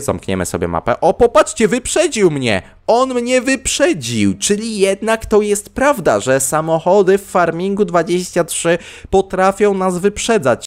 Zamkniemy sobie mapę. O, popatrzcie, wyprzedził mnie! On mnie wyprzedził, czyli jednak to jest prawda, że samochody w farmingu 23 potrafią nas wyprzedzać.